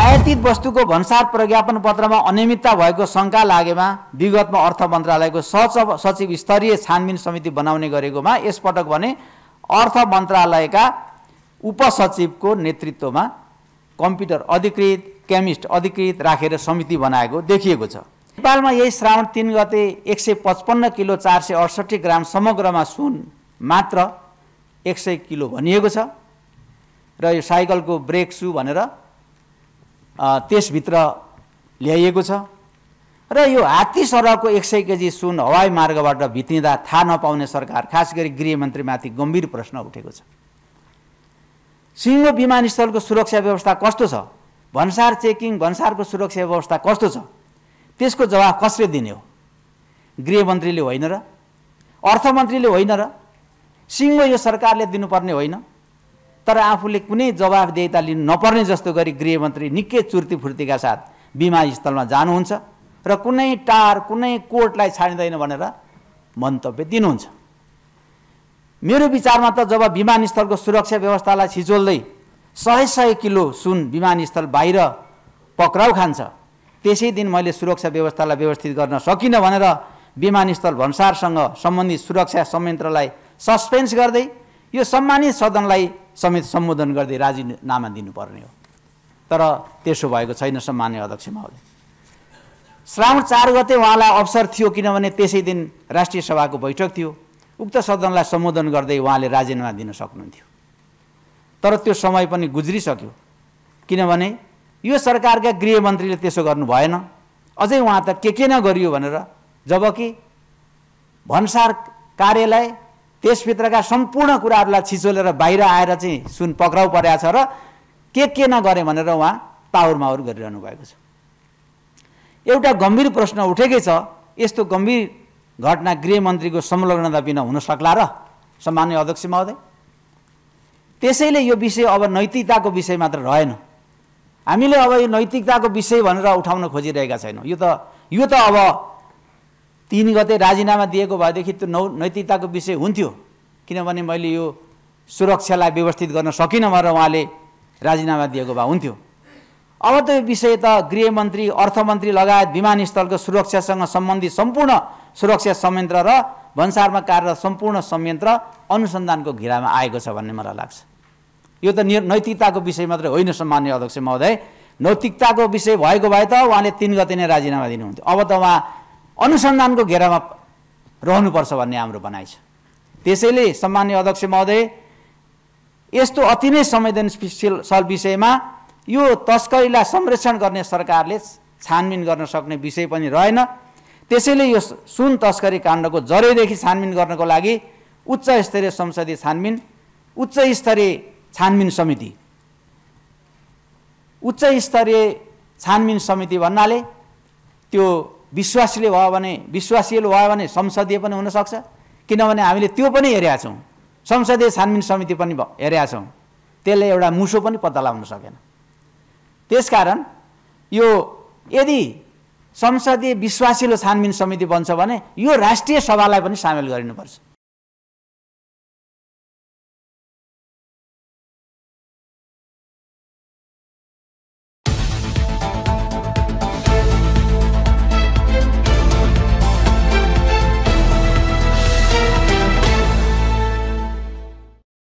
आयातित वस्तुको भन्सार प्रज्ञापन पत्रमा अनियमितता भएको शङ्का लागेमा विगतमा अर्थ मन्त्रालयको सच सचिव स्तरीय छानबिन समिति बनाउने गरेकोमा यसपटक भने अर्थ मन्त्रालयका उपसचिवको नेतृत्वमा कम्प्युटर अधिकृत केमिस्ट अधिकृत राखेर समिति बनाएको देखिएको छ नेपालमा यही श्रावण तिन गते एक सय पचपन्न किलो चार सय अडसट्ठी ग्राम समग्रमा सुन मात्र एक सय किलो भनिएको छ र यो साइकलको ब्रेक सु भनेर त्यसभित्र ल्याइएको छ र यो हात्ती सरहको एक सय केजी सुन हवाई मार्गबाट भित्रिँदा थाहा नपाउने सरकार खास गरी गृहमन्त्रीमाथि गम्भीर प्रश्न उठेको छ सिङ्गो विमानस्थलको सुरक्षा व्यवस्था कस्तो छ भन्सार चेकिङ भन्सारको सुरक्षा व्यवस्था कस्तो छ त्यसको जवाब कसले दिने हो गृहमन्त्रीले होइन र अर्थमन्त्रीले होइन र सिङ्गो यो सरकारले दिनुपर्ने होइन तर आफूले कुनै जवाबदेता लिनु नपर्ने जस्तो गरी गृहमन्त्री निकै फुर्तीका साथ विमानस्थलमा जानुहुन्छ र कुनै टार कुनै कोर्टलाई छाडिँदैन भनेर मन्तव्य दिनुहुन्छ मेरो विचारमा त जब विमानस्थलको सुरक्षा व्यवस्थालाई छिचोल्दै सय सय किलो सुन विमानस्थल बाहिर पक्राउ खान्छ त्यसै दिन मैले सुरक्षा व्यवस्थालाई व्यवस्थित गर्न सकिनँ भनेर विमानस्थल भन्सारसँग सम्बन्धित सुरक्षा संयन्त्रलाई सस्पेन्स गर्दै यो सम्मानित सदनलाई समेत सम्बोधन गर्दै राजीनामा दिनुपर्ने हो तर त्यसो भएको छैन सम्मान्य अध्यक्ष महोदय श्रावण चार गते उहाँलाई अवसर थियो किनभने त्यसै दिन राष्ट्रिय सभाको बैठक थियो उक्त सदनलाई सम्बोधन गर्दै उहाँले राजीनामा दिन सक्नुहुन्थ्यो तर त्यो समय पनि गुज्रिसक्यो किनभने यो सरकारका गृहमन्त्रीले त्यसो गर्नु भएन अझै उहाँ त के के नगरियो भनेर जबकि भन्सार कार्यालय त्यसभित्रका सम्पूर्ण कुराहरूलाई छिचोलेर बाहिर आएर चाहिँ सुन पक्राउ परेको छ र के के नगरे भनेर उहाँ पाहुर माहुर गरिरहनु भएको छ एउटा गम्भीर प्रश्न उठेकै छ यस्तो गम्भीर घटना गृहमन्त्रीको संलग्नता बिना हुन सक्ला र सामान्य अध्यक्ष महोदय त्यसैले यो विषय अब नैतिकताको विषय मात्र रहेन हामीले अब यो नैतिकताको विषय भनेर उठाउन खोजिरहेका छैनौँ यो त यो त अब तिन गते राजीनामा दिएको भएदेखि त्यो नौ नैतिकताको विषय हुन्थ्यो किनभने मैले यो सुरक्षालाई व्यवस्थित गर्न सकिनँ भनेर उहाँले राजीनामा दिएको भए हुन्थ्यो अब त यो विषय त गृहमन्त्री अर्थमन्त्री लगायत विमानस्थलको सुरक्षासँग सम्बन्धित सम्पूर्ण सुरक्षा संयन्त्र र भन्सारमा कार्यरत सम्पूर्ण संयन्त्र अनुसन्धानको घेरामा आएको छ भन्ने मलाई लाग्छ यो त नि नैतिकताको विषय मात्रै होइन सम्मान्य अध्यक्ष महोदय नैतिकताको विषय भएको भए त उहाँले तिन गते नै राजीनामा दिनुहुन्थ्यो अब त उहाँ अनुसन्धानको घेरामा रहनुपर्छ भन्ने हाम्रो भनाइ छ त्यसैले सम्मान्य अध्यक्ष महोदय यस्तो अति नै संवेदनशील सल विषयमा यो तस्करीलाई संरक्षण गर्ने सरकारले छानबिन गर्न सक्ने विषय पनि रहेन त्यसैले यो सुन तस्करी काण्डको जरैदेखि छानबिन गर्नको लागि उच्च स्तरीय संसदीय छानबिन उच्च स्तरीय छानबिन समिति उच्च स्तरीय छानबिन समिति भन्नाले त्यो विश्वासीले भयो भने विश्वासिलो भयो भने संसदीय पनि हुनसक्छ किनभने हामीले त्यो पनि हेरेका छौँ संसदीय छानबिन समिति पनि हेरेका छौँ त्यसले एउटा मुसो पनि पत्ता लगाउन सकेन त्यसकारण यो यदि संसदीय विश्वासिलो छानबिन समिति बन्छ भने यो राष्ट्रिय सभालाई पनि सामेल गरिनुपर्छ